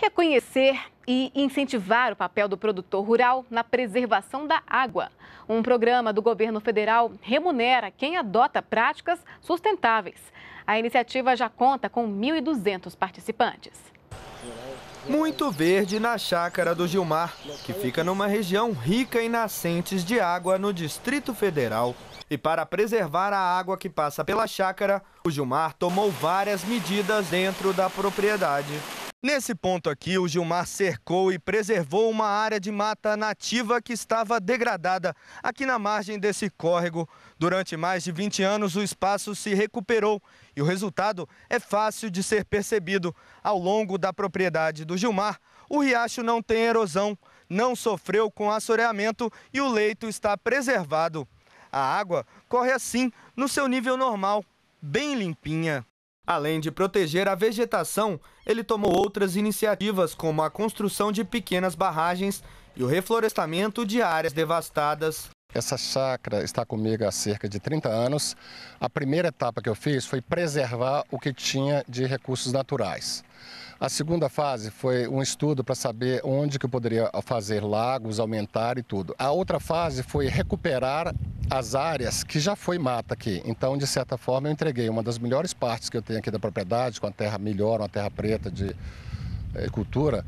Reconhecer e incentivar o papel do produtor rural na preservação da água. Um programa do governo federal remunera quem adota práticas sustentáveis. A iniciativa já conta com 1.200 participantes. Muito verde na chácara do Gilmar, que fica numa região rica em nascentes de água no Distrito Federal. E para preservar a água que passa pela chácara, o Gilmar tomou várias medidas dentro da propriedade. Nesse ponto aqui, o Gilmar cercou e preservou uma área de mata nativa que estava degradada aqui na margem desse córrego. Durante mais de 20 anos, o espaço se recuperou e o resultado é fácil de ser percebido. Ao longo da propriedade do Gilmar, o riacho não tem erosão, não sofreu com assoreamento e o leito está preservado. A água corre assim no seu nível normal, bem limpinha. Além de proteger a vegetação, ele tomou outras iniciativas, como a construção de pequenas barragens e o reflorestamento de áreas devastadas. Essa chácara está comigo há cerca de 30 anos. A primeira etapa que eu fiz foi preservar o que tinha de recursos naturais. A segunda fase foi um estudo para saber onde que eu poderia fazer lagos, aumentar e tudo. A outra fase foi recuperar as áreas que já foi mata aqui. Então, de certa forma, eu entreguei uma das melhores partes que eu tenho aqui da propriedade, com a terra melhor, uma terra preta de eh, cultura,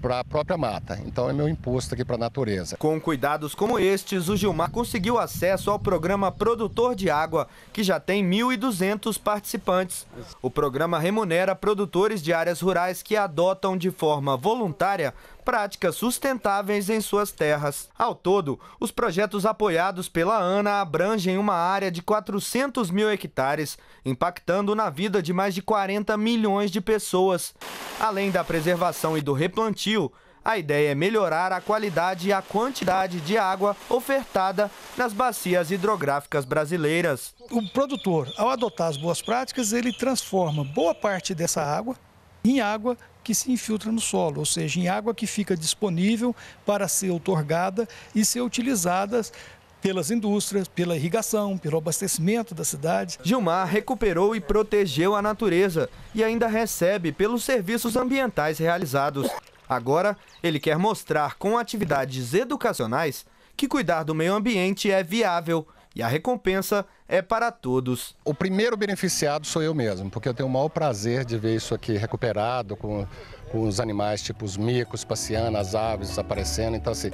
para a própria mata. Então é meu imposto aqui para a natureza. Com cuidados como estes, o Gilmar conseguiu acesso ao programa Produtor de Água, que já tem 1.200 participantes. O programa remunera produtores de áreas rurais que adotam de forma voluntária práticas sustentáveis em suas terras. Ao todo, os projetos apoiados pela ANA abrangem uma área de 400 mil hectares, impactando na vida de mais de 40 milhões de pessoas. Além da preservação e do replantio, a ideia é melhorar a qualidade e a quantidade de água ofertada nas bacias hidrográficas brasileiras. O produtor, ao adotar as boas práticas, ele transforma boa parte dessa água em água que se infiltra no solo, ou seja, em água que fica disponível para ser otorgada e ser utilizada pelas indústrias, pela irrigação, pelo abastecimento da cidade. Gilmar recuperou e protegeu a natureza e ainda recebe pelos serviços ambientais realizados. Agora, ele quer mostrar com atividades educacionais que cuidar do meio ambiente é viável e a recompensa é para todos. O primeiro beneficiado sou eu mesmo, porque eu tenho o maior prazer de ver isso aqui recuperado, com, com os animais tipo os micos passeando, as aves desaparecendo. Então, assim,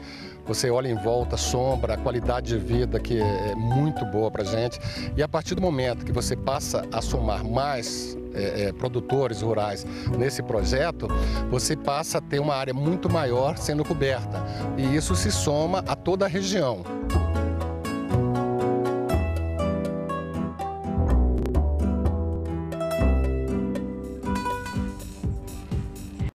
você olha em volta, sombra, a qualidade de vida que é, é muito boa para gente. E a partir do momento que você passa a somar mais é, é, produtores rurais nesse projeto, você passa a ter uma área muito maior sendo coberta. E isso se soma a toda a região.